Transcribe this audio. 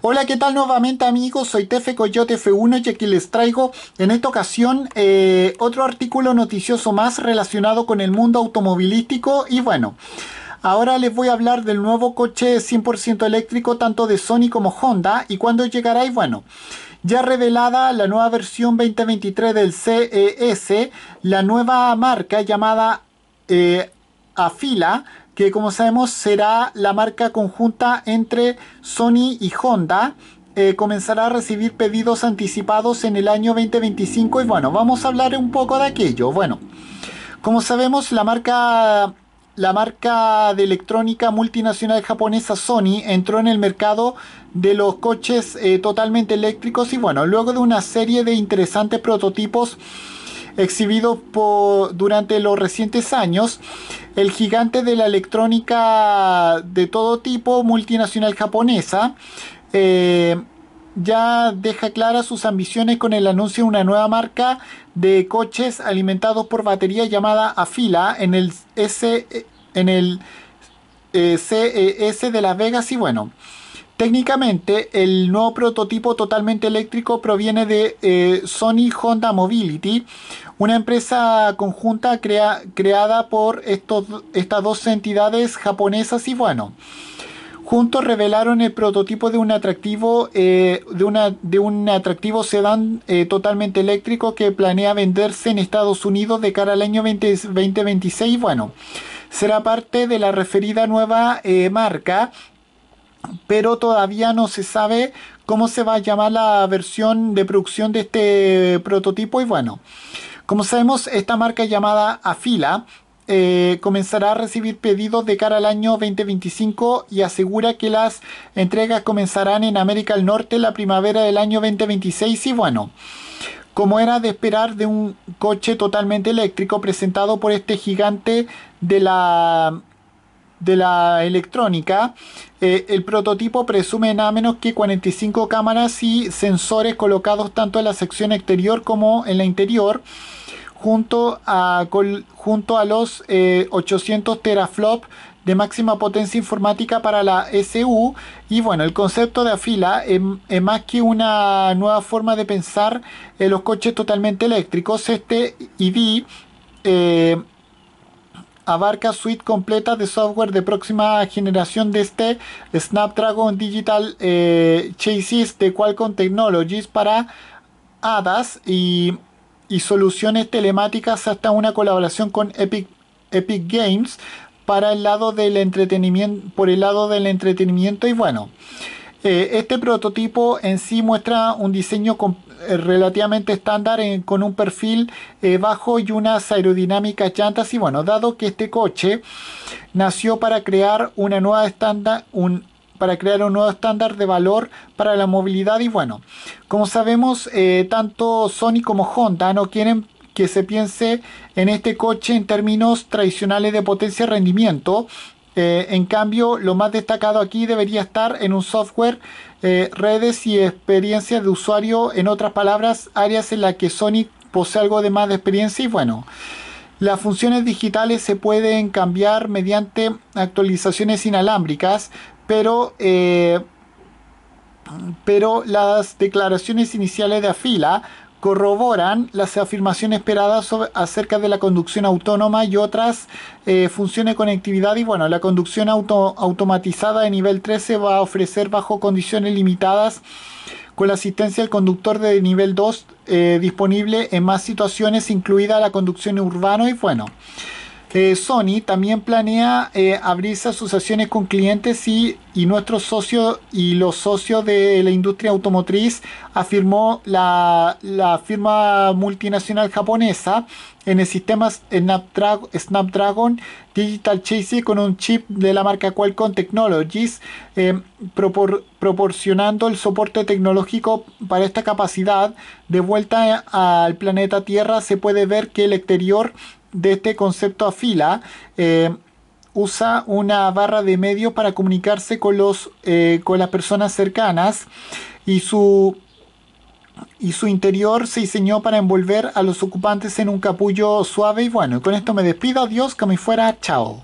Hola, ¿qué tal nuevamente amigos? Soy Tefe Coyote F1 y aquí les traigo en esta ocasión eh, otro artículo noticioso más relacionado con el mundo automovilístico y bueno... Ahora les voy a hablar del nuevo coche 100% eléctrico tanto de Sony como Honda y cuándo llegará y bueno, ya revelada la nueva versión 2023 del CES, la nueva marca llamada eh, Afila que como sabemos será la marca conjunta entre Sony y Honda. Eh, comenzará a recibir pedidos anticipados en el año 2025 y bueno, vamos a hablar un poco de aquello. Bueno, como sabemos la marca la marca de electrónica multinacional japonesa Sony entró en el mercado de los coches eh, totalmente eléctricos y bueno, luego de una serie de interesantes prototipos ...exhibido durante los recientes años, el gigante de la electrónica de todo tipo multinacional japonesa eh, ya deja claras sus ambiciones con el anuncio de una nueva marca de coches alimentados por batería llamada Afila en el S en el eh, CES de Las Vegas y bueno Técnicamente, el nuevo prototipo totalmente eléctrico proviene de eh, Sony Honda Mobility, una empresa conjunta creada por estas dos entidades japonesas y bueno. Juntos revelaron el prototipo de un atractivo, eh, de, un atractivo sedán eh, totalmente eléctrico que planea venderse en Estados Unidos de cara al año 2026. Bueno, será parte de la referida nueva eh, marca, pero todavía no se sabe cómo se va a llamar la versión de producción de este prototipo y bueno. Como sabemos, esta marca llamada Afila eh, comenzará a recibir pedidos de cara al año 2025 y asegura que las entregas comenzarán en América del Norte la primavera del año 2026 y bueno. Como era de esperar de un coche totalmente eléctrico presentado por este gigante de la de la electrónica, eh, el prototipo presume nada menos que 45 cámaras y sensores colocados tanto en la sección exterior como en la interior, junto a, junto a los 800 eh, teraflops de máxima potencia informática para la SU. Y bueno, el concepto de afila es, más que una nueva forma de pensar en los coches totalmente eléctricos. Este EV abarca suite completa de software de próxima generación de este Snapdragon Digital eh, Chasis de Qualcomm Technologies para ADAS y, soluciones telemáticas hasta una colaboración con Epic, Epic Games para el lado del entretenimiento, por el lado del entretenimiento y bueno. Eh, este prototipo en sí muestra un diseño eh, relativamente estándar con un perfil eh, bajo y unas aerodinámicas llantas y bueno, dado que este coche nació para crear un, para crear un nuevo estándar de valor para la movilidad y bueno, como sabemos, tanto Sony como Honda no quieren que se piense en este coche en términos tradicionales de potencia y rendimiento, eh, en cambio, lo más destacado aquí debería estar en un software, eh, redes y experiencias de usuario, en otras palabras, áreas en las que Sony posee algo de más de experiencia y bueno. Las funciones digitales se pueden cambiar mediante actualizaciones inalámbricas, pero, eh, pero las declaraciones iniciales de afila corroboran las afirmaciones esperadas acerca de la conducción autónoma y otras eh, funciones de conectividad. Y bueno, la conducción auto, automatizada de nivel 13 va a ofrecer bajo condiciones limitadas con la asistencia del conductor de nivel 2 eh, disponible en más situaciones, incluida la conducción urbana y bueno. Eh, Sony también planea eh, abrirse asociaciones con clientes y, nuestros socios y los socios de la industria automotriz, afirmó la, firma multinacional japonesa en el sistema Snapdragon, Digital Chassis con un chip de la marca Qualcomm Technologies, eh, proporcionando el soporte tecnológico para esta capacidad. De vuelta al planeta Tierra se puede ver que el exterior de este concepto a fila eh, usa una barra de medio para comunicarse con, los, eh, con las personas cercanas y su, y su interior se diseñó para envolver a los ocupantes en un capullo suave y bueno, con esto me despido, adiós, que me fuera, chao.